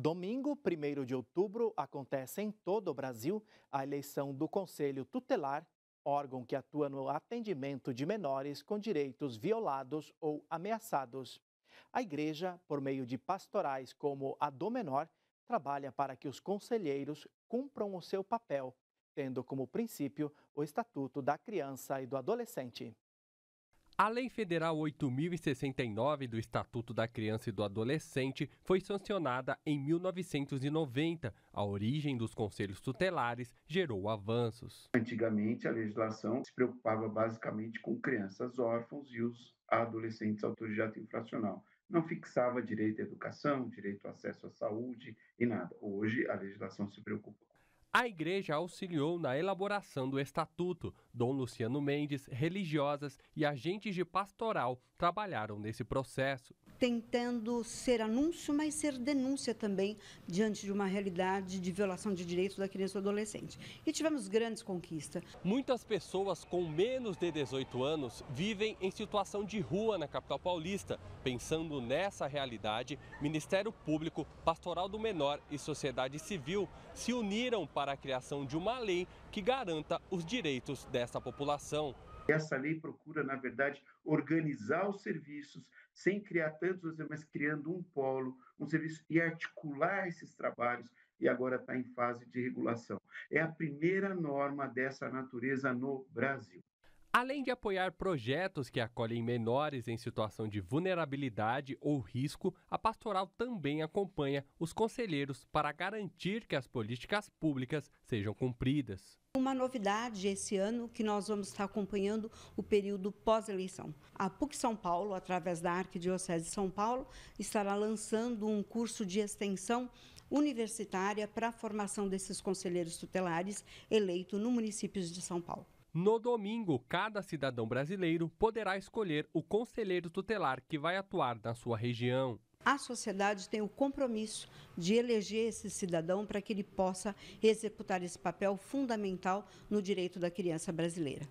Domingo, 1 de outubro, acontece em todo o Brasil a eleição do Conselho Tutelar, órgão que atua no atendimento de menores com direitos violados ou ameaçados. A Igreja, por meio de pastorais como a do menor, trabalha para que os conselheiros cumpram o seu papel, tendo como princípio o Estatuto da Criança e do Adolescente. A Lei Federal 8069 do Estatuto da Criança e do Adolescente foi sancionada em 1990. A origem dos conselhos tutelares gerou avanços. Antigamente, a legislação se preocupava basicamente com crianças órfãos e os adolescentes autorizados infracional. Não fixava direito à educação, direito ao acesso à saúde e nada. Hoje, a legislação se preocupa com a igreja auxiliou na elaboração do estatuto. Dom Luciano Mendes, religiosas e agentes de pastoral trabalharam nesse processo tentando ser anúncio, mas ser denúncia também diante de uma realidade de violação de direitos da criança e do adolescente. E tivemos grandes conquistas. Muitas pessoas com menos de 18 anos vivem em situação de rua na capital paulista. Pensando nessa realidade, Ministério Público, Pastoral do Menor e Sociedade Civil se uniram para a criação de uma lei que garanta os direitos dessa população. Essa lei procura, na verdade, organizar os serviços, sem criar tantos, mas criando um polo, um serviço, e articular esses trabalhos, e agora está em fase de regulação. É a primeira norma dessa natureza no Brasil. Além de apoiar projetos que acolhem menores em situação de vulnerabilidade ou risco, a pastoral também acompanha os conselheiros para garantir que as políticas públicas sejam cumpridas. Uma novidade esse ano que nós vamos estar acompanhando o período pós-eleição. A PUC São Paulo, através da Arquidiocese de São Paulo, estará lançando um curso de extensão universitária para a formação desses conselheiros tutelares eleitos no município de São Paulo. No domingo, cada cidadão brasileiro poderá escolher o conselheiro tutelar que vai atuar na sua região. A sociedade tem o compromisso de eleger esse cidadão para que ele possa executar esse papel fundamental no direito da criança brasileira.